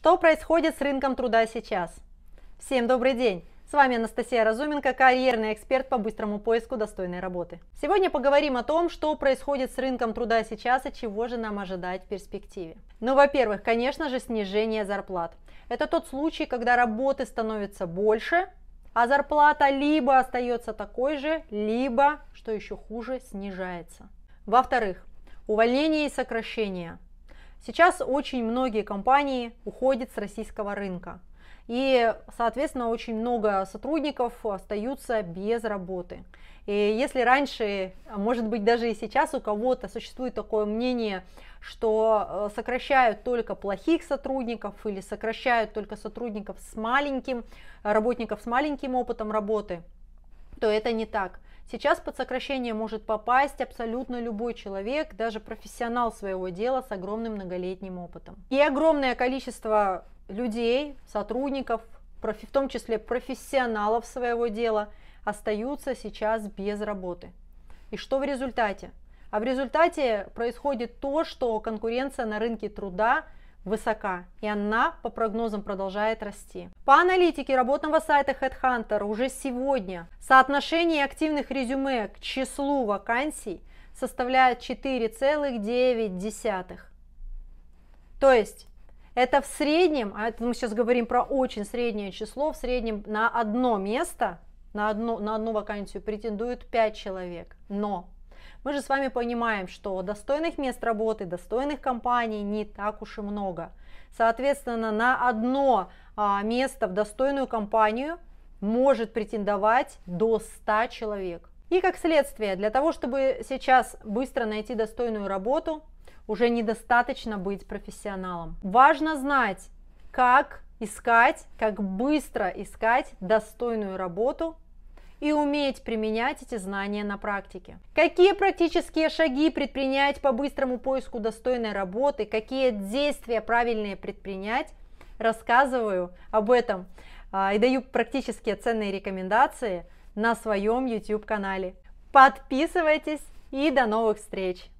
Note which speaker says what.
Speaker 1: Что происходит с рынком труда сейчас? Всем добрый день! С вами Анастасия Разуменко, карьерный эксперт по быстрому поиску достойной работы. Сегодня поговорим о том, что происходит с рынком труда сейчас и чего же нам ожидать в перспективе. Ну, во-первых, конечно же, снижение зарплат. Это тот случай, когда работы становится больше, а зарплата либо остается такой же, либо, что еще хуже, снижается. Во-вторых, увольнение и сокращение – Сейчас очень многие компании уходят с российского рынка. И, соответственно, очень много сотрудников остаются без работы. И если раньше, а может быть, даже и сейчас у кого-то существует такое мнение, что э, сокращают только плохих сотрудников или сокращают только сотрудников с маленьким, работников с маленьким опытом работы, то это не так. Сейчас под сокращение может попасть абсолютно любой человек, даже профессионал своего дела с огромным многолетним опытом. И огромное количество людей, сотрудников, в том числе профессионалов своего дела, остаются сейчас без работы. И что в результате? А в результате происходит то, что конкуренция на рынке труда – высока, и она по прогнозам продолжает расти. По аналитике работного сайта HeadHunter уже сегодня соотношение активных резюме к числу вакансий составляет 4,9. То есть это в среднем, а это мы сейчас говорим про очень среднее число, в среднем на одно место, на одну, на одну вакансию претендует 5 человек. Но мы же с вами понимаем, что достойных мест работы, достойных компаний не так уж и много. Соответственно, на одно а, место в достойную компанию может претендовать до 100 человек. И как следствие, для того, чтобы сейчас быстро найти достойную работу, уже недостаточно быть профессионалом. Важно знать, как искать, как быстро искать достойную работу и уметь применять эти знания на практике. Какие практические шаги предпринять по быстрому поиску достойной работы, какие действия правильные предпринять, рассказываю об этом а, и даю практические ценные рекомендации на своем YouTube канале. Подписывайтесь и до новых встреч!